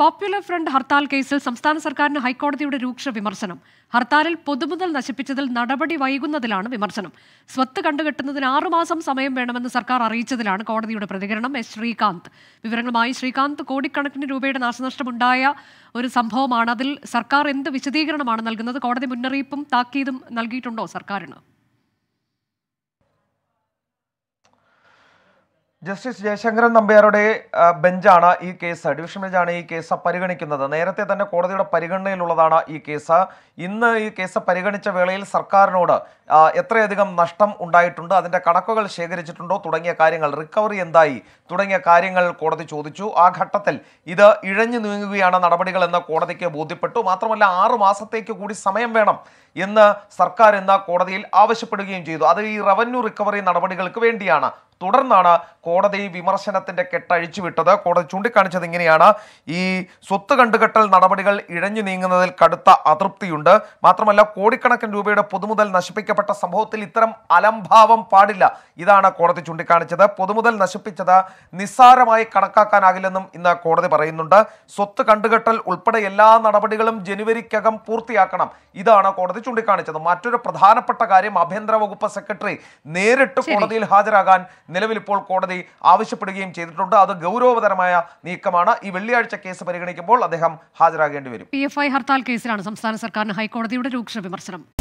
popular front hartal കേസിൽ സംസ്ഥാന സർക്കാരിന് ഹൈക്കോടതിയുടെ രൂക്ഷ വിമർശനം ഹർത്താലിൽ പൊതുമുതൽ നശിപ്പിച്ചതിൽ നടപടി വൈകുന്നതിലാണ് വിമർശനം സ്വത്ത് കണ്ടുകെട്ടുന്നതിന് ആറുമാസം സമയം വേണമെന്ന് സർക്കാർ അറിയിച്ചതിലാണ് കോടതിയുടെ പ്രതികരണം എസ് ശ്രീകാന്ത് വിവരങ്ങളുമായി ശ്രീകാന്ത് കോടിക്കണക്കിന് രൂപയുടെ നാശനഷ്ടമുണ്ടായ ഒരു സംഭവമാണ് അതിൽ സർക്കാർ എന്ത് വിശദീകരണമാണ് നൽകുന്നത് കോടതി മുന്നറിയിപ്പും താക്കീതും നൽകിയിട്ടുണ്ടോ സർക്കാരിന് ജസ്റ്റിസ് ജയശങ്കരൻ നമ്പ്യാരുടെ ബെഞ്ചാണ് ഈ കേസ് ഡിവിഷൻ ബെഞ്ചാണ് ഈ കേസ് പരിഗണിക്കുന്നത് നേരത്തെ തന്നെ കോടതിയുടെ പരിഗണനയിലുള്ളതാണ് ഈ കേസ് ഇന്ന് ഈ കേസ് പരിഗണിച്ച വേളയിൽ സർക്കാരിനോട് എത്രയധികം നഷ്ടം ഉണ്ടായിട്ടുണ്ട് അതിൻ്റെ കണക്കുകൾ ശേഖരിച്ചിട്ടുണ്ടോ തുടങ്ങിയ കാര്യങ്ങൾ റിക്കവറി എന്തായി തുടങ്ങിയ കാര്യങ്ങൾ കോടതി ചോദിച്ചു ആ ഘട്ടത്തിൽ ഇത് ഇഴഞ്ഞു നീങ്ങുകയാണ് നടപടികളെന്ന് കോടതിക്ക് ബോധ്യപ്പെട്ടു മാത്രമല്ല ആറു മാസത്തേക്ക് കൂടി സമയം വേണം എന്ന് സർക്കാർ എന്ന കോടതിയിൽ ആവശ്യപ്പെടുകയും ചെയ്തു അത് ഈ റവന്യൂ റിക്കവറി നടപടികൾക്ക് വേണ്ടിയാണ് തുടർന്നാണ് കോടതി വിമർശനത്തിന്റെ വിട്ടത് കോടതി ചൂണ്ടിക്കാണിച്ചത് ഇങ്ങനെയാണ് ഈ സ്വത്ത് കണ്ടുകെട്ടൽ നടപടികൾ ഇഴഞ്ഞു നീങ്ങുന്നതിൽ കടുത്ത അതൃപ്തിയുണ്ട് മാത്രമല്ല കോടിക്കണക്കിന് രൂപയുടെ പൊതുമുതൽ നശിപ്പിക്കപ്പെട്ട സംഭവത്തിൽ ഇത്തരം അലംഭാവം പാടില്ല ഇതാണ് കോടതി ചൂണ്ടിക്കാണിച്ചത് പൊതുമുതൽ നശിപ്പിച്ചത് നിസ്സാരമായി കണക്കാക്കാനാകില്ലെന്നും ഇന്ന് കോടതി പറയുന്നുണ്ട് സ്വത്ത് കണ്ടുകെട്ടൽ ഉൾപ്പെടെ എല്ലാ നടപടികളും ജനുവരിക്കകം പൂർത്തിയാക്കണം ഇതാണ് കോടതി ചൂണ്ടിക്കാണിച്ചത് മറ്റൊരു പ്രധാനപ്പെട്ട കാര്യം ആഭ്യന്തര വകുപ്പ് സെക്രട്ടറി നേരിട്ട് കോടതിയിൽ ഹാജരാകാൻ നിലവിൽ ഇപ്പോൾ കോടതി ആവശ്യപ്പെടുകയും ചെയ്തിട്ടുണ്ട് അത് ഗൗരവതരമായ നീക്കമാണ് ഈ വെള്ളിയാഴ്ച കേസ് പരിഗണിക്കുമ്പോൾ അദ്ദേഹം ഹാജരാകേണ്ടി വരും പി എഫ് ഐ ഹർത്താൽ കേസിലാണ് സംസ്ഥാന സർക്കാരിന് ഹൈക്കോടതിയുടെ രൂക്ഷ വിമർശനം